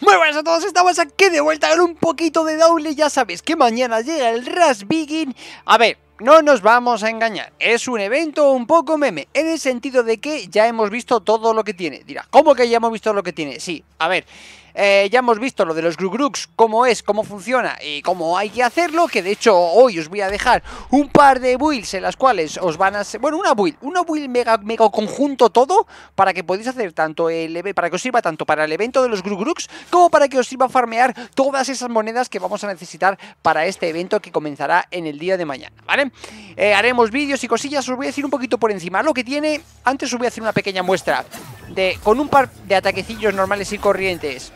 Muy buenas a todos, estamos aquí de vuelta con un poquito de doble, ya sabes que mañana llega el Rasbigin. A ver, no nos vamos a engañar, es un evento un poco meme, en el sentido de que ya hemos visto todo lo que tiene. Dirá, ¿cómo que ya hemos visto lo que tiene? Sí, a ver, eh, ya hemos visto lo de los Grugrux, cómo es, cómo funciona y cómo hay que hacerlo, que de hecho hoy os voy a dejar un par de builds en las cuales os van a... Bueno, una build, una build mega, mega conjunto todo para que podéis hacer tanto el... para que os sirva tanto para el evento de los Grugrux como para que os sirva farmear todas esas monedas que vamos a necesitar para este evento que comenzará en el día de mañana, ¿vale? Eh, haremos vídeos y cosillas, os voy a decir un poquito por encima lo que tiene. Antes os voy a hacer una pequeña muestra de con un par de ataquecillos normales y corrientes,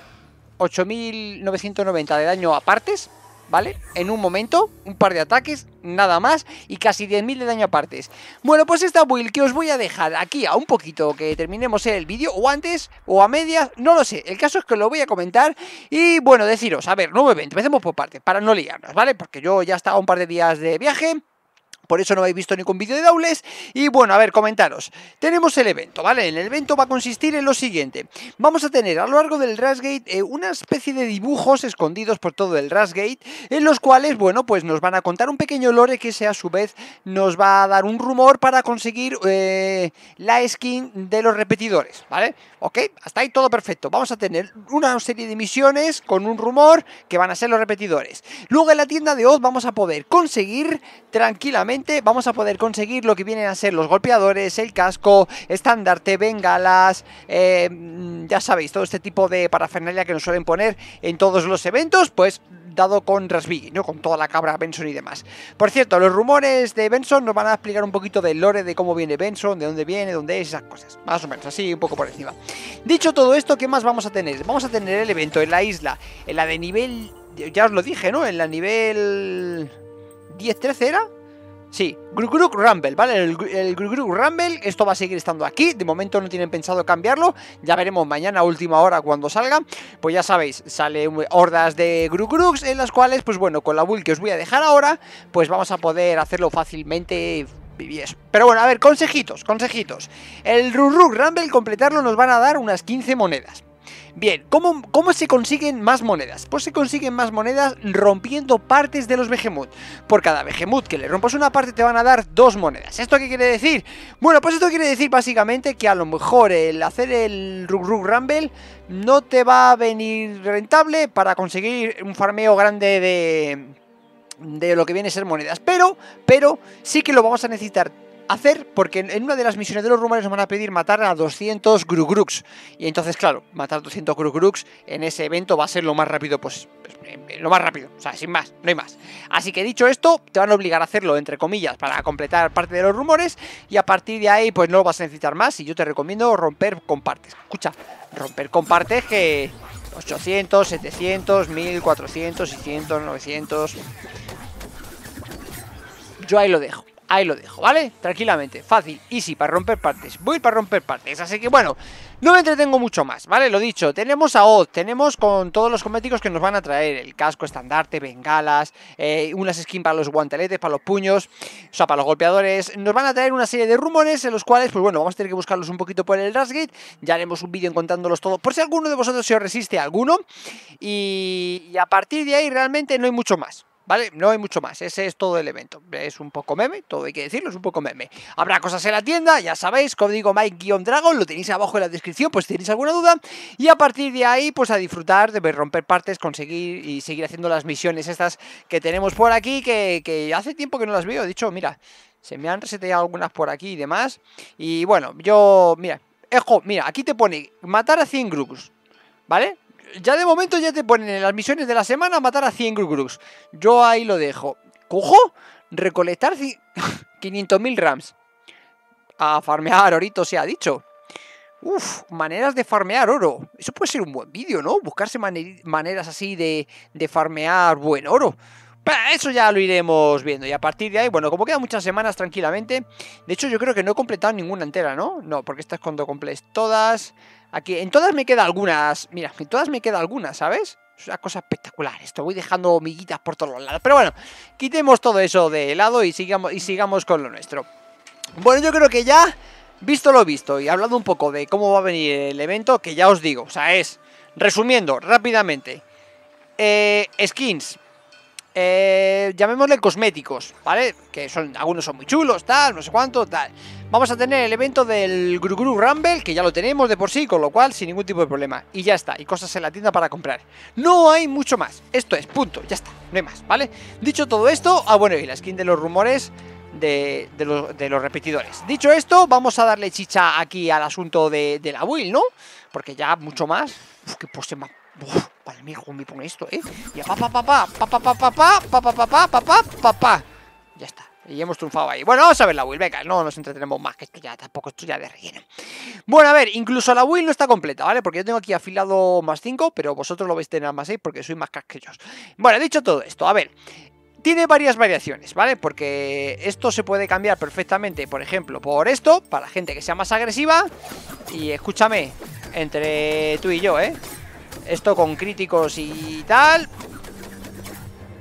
8.990 de daño a partes, ¿vale? En un momento, un par de ataques, nada más, y casi 10.000 de daño a partes. Bueno, pues esta build que os voy a dejar aquí a un poquito que terminemos el vídeo, o antes, o a medias, no lo sé. El caso es que lo voy a comentar y, bueno, deciros, a ver, nuevamente, empecemos por partes, para no liarnos, ¿vale? Porque yo ya estaba un par de días de viaje, por eso no habéis visto ningún vídeo de Doubles. Y bueno, a ver, comentaros. Tenemos el evento, ¿vale? El evento va a consistir en lo siguiente. Vamos a tener a lo largo del Rasgate eh, una especie de dibujos escondidos por todo el Rasgate, en los cuales, bueno, pues nos van a contar un pequeño lore que se a su vez nos va a dar un rumor para conseguir eh, la skin de los repetidores, ¿vale? Ok, hasta ahí todo perfecto. Vamos a tener una serie de misiones con un rumor que van a ser los repetidores. Luego en la tienda de Oz vamos a poder conseguir tranquilamente vamos a poder conseguir lo que vienen a ser los golpeadores, el casco, estandarte, bengalas, eh, mm, ya sabéis, todo este tipo de parafernalia que nos suelen poner en todos los eventos, pues dado con Rasby, ¿no? Con toda la cabra Benson y demás. Por cierto, los rumores de Benson nos van a explicar un poquito del lore, de cómo viene Benson, de dónde viene, dónde es, esas cosas. Más o menos, así un poco por encima. Dicho todo esto, ¿qué más vamos a tener? Vamos a tener el evento en la isla, en la de nivel... Ya os lo dije, ¿no? En la nivel... 10-13 era Sí, Grugruk Rumble, ¿vale? El, el Grugruk Rumble, esto va a seguir estando aquí. De momento no tienen pensado cambiarlo. Ya veremos mañana a última hora cuando salga. Pues ya sabéis, sale hordas de Grugruks en las cuales, pues bueno, con la build que os voy a dejar ahora, pues vamos a poder hacerlo fácilmente pero bueno, a ver, consejitos, consejitos. El Grugruk Rumble completarlo nos van a dar unas 15 monedas. Bien, ¿cómo, se consiguen más monedas? Pues se consiguen más monedas rompiendo partes de los behemoth. Por cada behemoth que le rompas una parte te van a dar dos monedas. ¿Esto qué quiere decir? Bueno, pues esto quiere decir básicamente que a lo mejor el hacer el Rug Rug Rumble no te va a venir rentable para conseguir un farmeo grande de de lo que viene a ser monedas. Pero, pero sí que lo vamos a necesitar hacer, porque en una de las misiones de los rumores nos van a pedir matar a 200 Grugruks. Y entonces, claro, matar 200 Grugruks en ese evento va a ser lo más rápido, pues, eh, eh, lo más rápido, o sea, sin más, no hay más. Así que dicho esto, te van a obligar a hacerlo, entre comillas, para completar parte de los rumores, y a partir de ahí, pues no lo vas a necesitar más, y yo te recomiendo romper con partes. Escucha, romper con partes que... 800, 700, 1400, 600, 900... Yo ahí lo dejo. Ahí lo dejo, ¿vale? Tranquilamente, fácil, easy, para romper partes. Voy para romper partes, así que bueno, no me entretengo mucho más, ¿vale? Lo dicho, tenemos a Oz, tenemos con todos los cométicos que nos van a traer. El casco, estandarte, bengalas, eh, unas skins para los guanteletes, para los puños, o sea, para los golpeadores. Nos van a traer una serie de rumores en los cuales, pues bueno, vamos a tener que buscarlos un poquito por el Rasgate. Ya haremos un vídeo contándolos todos, por si alguno de vosotros se os resiste a alguno. y a partir de ahí realmente no hay mucho más. ¿Vale? No hay mucho más, ese es todo el evento. Es un poco meme, todo hay que decirlo, es un poco meme. Habrá cosas en la tienda, ya sabéis, código Mike-Dragon, lo tenéis abajo en la descripción, pues si tenéis alguna duda. Y a partir de ahí, pues a disfrutar de romper partes, conseguir y seguir haciendo las misiones estas que tenemos por aquí, que, hace tiempo que no las veo. He dicho, mira, se me han reseteado algunas por aquí y demás. Y bueno, yo, mira, Ejo, mira, aquí te pone matar a 100 grupos, ¿vale? ya de momento ya te ponen en las misiones de la semana a matar a 100 grugrus. Yo ahí lo dejo. Cojo, recolectar 500.000 rams. A farmear orito, se ha dicho. Uf, maneras de farmear oro. Eso puede ser un buen vídeo, ¿no? Buscarse maneras así de, farmear buen oro. Para eso ya lo iremos viendo. Y a partir de ahí, bueno, como quedan muchas semanas tranquilamente. De hecho, yo creo que no he completado ninguna entera, ¿no? No, porque es cuando completes todas. Aquí, en todas me queda algunas. Mira, en todas me queda algunas, ¿sabes? Es una cosa espectacular. Esto voy dejando miguitas por todos los lados. Pero bueno, quitemos todo eso de lado y sigamos, y sigamos con lo nuestro. Bueno, yo creo que ya, visto lo visto y hablando un poco de cómo va a venir el evento, que ya os digo, o sea, es, resumiendo rápidamente, eh, skins, eh, llamémosle cosméticos, ¿vale? Que son, algunos son muy chulos, tal, no sé cuánto, tal. Vamos a tener el evento del Gru Rumble, que ya lo tenemos de por sí, con lo cual sin ningún tipo de problema. Y ya está, y cosas en la tienda para comprar. No hay mucho más. Esto es, punto, ya está, no hay más, ¿vale? Dicho todo esto, ah, bueno, y la skin de los rumores. De, los repetidores. Dicho esto, vamos a darle chicha aquí al asunto de, la Will, ¿no? Porque ya mucho más. Uf, qué pose más. Uf, para mí, me pone esto, ¿eh? Ya pa pa pa pa pa pa pa pa pa pa pa pa pa pa pa pa. Ya está. Y hemos triunfado ahí. Bueno, vamos a ver la Will, venga, no nos entretenemos más, que esto ya tampoco esto ya de relleno. Bueno, a ver, incluso la Will no está completa, ¿vale? Porque yo tengo aquí afilado más 5, pero vosotros lo vais a tener más 6 porque soy más casquillos. Bueno, dicho todo esto, a ver, tiene varias variaciones, ¿vale? Porque esto se puede cambiar perfectamente, por ejemplo, por esto, para gente que sea más agresiva. Y escúchame, entre tú y yo, ¿eh? Esto con críticos y tal...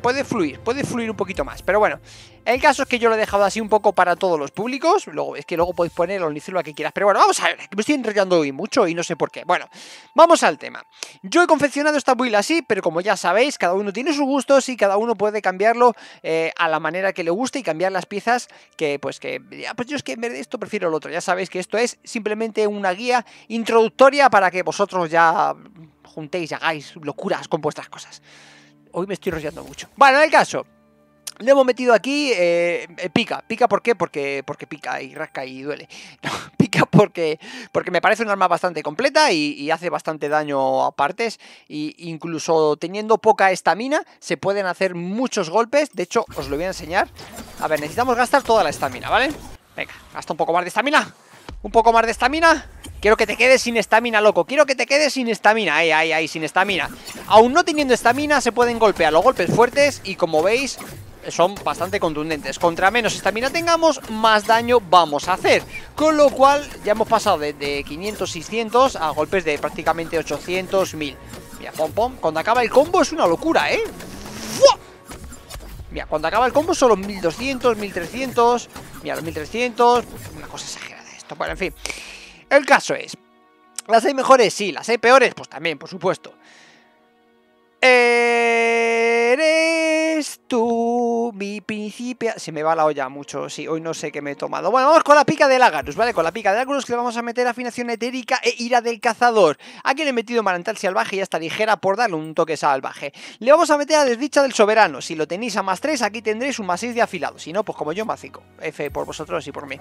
Puede fluir, puede fluir un poquito más, pero bueno, el caso es que yo lo he dejado así un poco para todos los públicos. Luego, es que luego podéis poner el OnlyFans a que quieras. Pero bueno, vamos a ver, me estoy enrollando hoy mucho y no sé por qué. Bueno, vamos al tema. Yo he confeccionado esta build así, pero como ya sabéis, cada uno tiene sus gustos y cada uno puede cambiarlo eh, a la manera que le guste y cambiar las piezas que, pues que, ah, pues yo es que en vez de esto prefiero el otro. Ya sabéis que esto es simplemente una guía introductoria para que vosotros ya juntéis y hagáis locuras con vuestras cosas hoy me estoy enrollando mucho. Bueno, el caso, le hemos metido aquí, eh, eh, pica, pica ¿por qué? Porque, porque pica y rasca y duele. pica porque, porque me parece un arma bastante completa y, hace bastante daño a partes. Y incluso teniendo poca estamina, se pueden hacer muchos golpes. De hecho, os lo voy a enseñar. A ver, necesitamos gastar toda la estamina, ¿vale? Venga, gasta un poco más de estamina. Un poco más de estamina. Quiero que te quedes sin estamina, loco. Quiero que te quedes sin estamina. Ahí, ahí, ahí, sin estamina. Aún no teniendo estamina, se pueden golpear los golpes fuertes. Y como veis, son bastante contundentes. Contra menos estamina tengamos, más daño vamos a hacer. Con lo cual ya hemos pasado de, 500, 600 a golpes de prácticamente 800, 1000. Mira, pom pom, cuando acaba el combo es una locura, ¿eh? Mira, cuando acaba el combo son los 1200, 1300, mira, los 1300, una cosa exagerada esto. Bueno, en fin, el caso es, las hay mejores, sí, las hay peores, pues también, por supuesto. Eres tú mi principia... Se me va la olla mucho, sí, hoy no sé qué me he tomado. Bueno, vamos con la pica del Agarus, ¿vale? Con la pica del Agarus que le vamos a meter afinación etérica e ira del cazador. Aquí le he metido Marantal salvaje y hasta ligera por darle un toque salvaje. Le vamos a meter a desdicha del soberano. Si lo tenéis a más 3, aquí tendréis un más 6 de afilado. Si no, pues como yo, más 5. F por vosotros y por mí.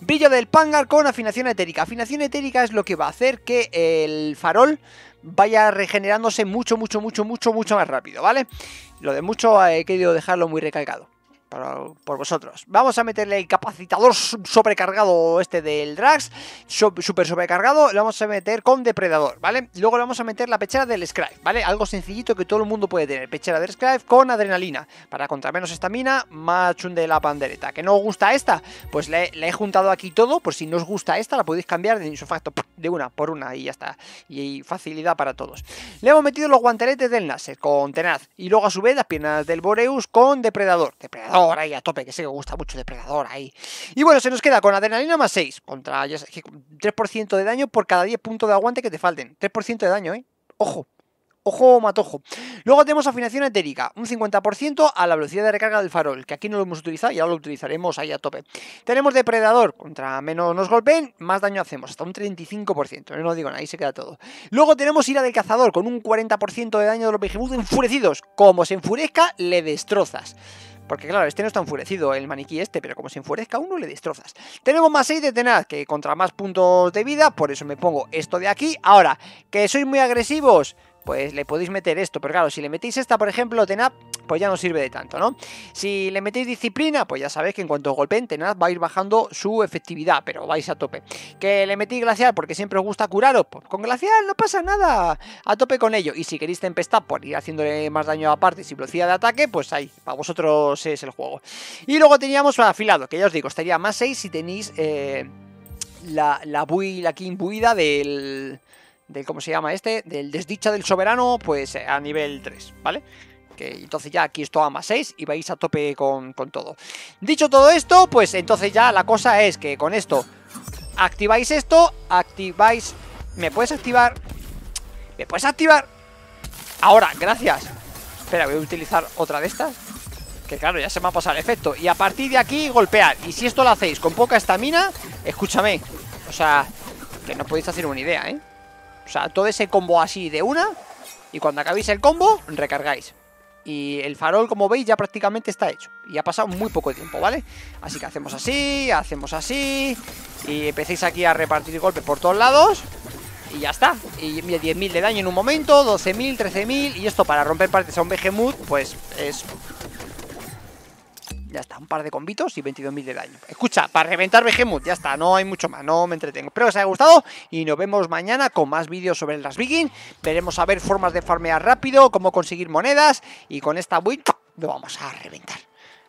Brillo del Pangar con afinación etérica. Afinación etérica es lo que va a hacer que el farol vaya regenerándose mucho, mucho, mucho, mucho, mucho más rápido, ¿vale? Lo de mucho eh, he querido dejarlo muy recalcado por, vosotros. Vamos a meterle el capacitador sobrecargado este del Drax, súper sobrecargado, lo vamos a meter con depredador, ¿vale? Luego le vamos a meter la pechera del Scribe, ¿vale? Algo sencillito que todo el mundo puede tener, pechera del Scribe con adrenalina, para contra menos estamina, más chun de la pandereta. ¿Que no os gusta esta? Pues le, he juntado aquí todo, por si no os gusta esta, la podéis cambiar de insufacto de una por una y ya está. Y facilidad para todos. Le hemos metido los guanteletes del Nasser con tenaz, y luego a su vez las piernas del Boreus con depredador. Depredador ahí a tope, que sé que gusta mucho Depredador ahí. Y bueno, se nos queda con Adrenalina más 6, contra 3% de daño por cada 10 puntos de aguante que te falten. 3% de daño, ¿eh? Ojo, Ojo matojo. Luego tenemos afinación etérica, un 50% a la velocidad de recarga del farol, que aquí no lo hemos utilizado y ahora lo utilizaremos ahí a tope. Tenemos depredador, contra menos nos golpeen, más daño hacemos, hasta un 35%, no digo ahí se queda todo. Luego tenemos ira del cazador, con un 40% de daño de los behemoth enfurecidos, como se enfurezca, le destrozas. Porque claro, este no está enfurecido, el maniquí este, pero como se enfurezca uno le destrozas. Tenemos más 6 de tenaz, que contra más puntos de vida, por eso me pongo esto de aquí. Ahora, que sois muy agresivos, pues le podéis meter esto, pero claro, si le metéis esta, por ejemplo, tenaz, pues ya no sirve de tanto, ¿no? Si le metéis disciplina, pues ya sabéis que en cuanto golpeen, tenaz va a ir bajando su efectividad, pero vais a tope. Que le metéis glacial porque siempre os gusta curaros, pues con glacial no pasa nada, a tope con ello. Y si queréis tempestad por ir haciéndole más daño a partes y velocidad de ataque, pues ahí, para vosotros es el juego. Y luego teníamos afilado, que ya os digo, estaría más 6 si tenéis eh, la, la, bui, la king del... Del, ¿Cómo se llama este? Del desdicha del soberano, pues eh, a nivel 3, ¿vale? Que entonces ya aquí esto más 6 y vais a tope con, todo. Dicho todo esto, pues entonces ya la cosa es que con esto activáis esto, activáis... ¿Me puedes activar? ¿Me puedes activar? Ahora, gracias. Espera, voy a utilizar otra de estas. Que claro, ya se me ha pasado el efecto. Y a partir de aquí, golpear. Y si esto lo hacéis con poca estamina, escúchame. O sea, que no podéis hacer una idea, ¿eh? O sea, todo ese combo así de una. Y cuando acabéis el combo, recargáis. Y el farol, como veis, ya prácticamente está hecho. Y ha pasado muy poco tiempo, ¿vale? Así que hacemos así, hacemos así. Y empecéis aquí a repartir golpes por todos lados. Y ya está. Y 10.000 de daño en un momento, 12.000, 13.000. Y esto para romper partes a un Behemoth, pues es ya está, un par de combitos y 22.000 de daño. Escucha, para reventar Behemoth, ya está, no hay mucho más, no me entretengo. Espero que os haya gustado y nos vemos mañana con más vídeos sobre las Raspigin Veremos a ver formas de farmear rápido, cómo conseguir monedas y con esta build lo vamos a reventar.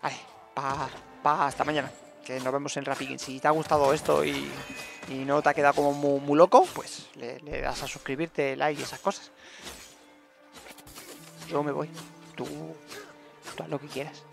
Vale, pa, hasta mañana. Que nos vemos en Raspigin Si te ha gustado esto y, no te ha quedado como muy, loco, pues le, das a suscribirte, like y esas cosas. Yo me voy. Tú, tú haz lo que quieras.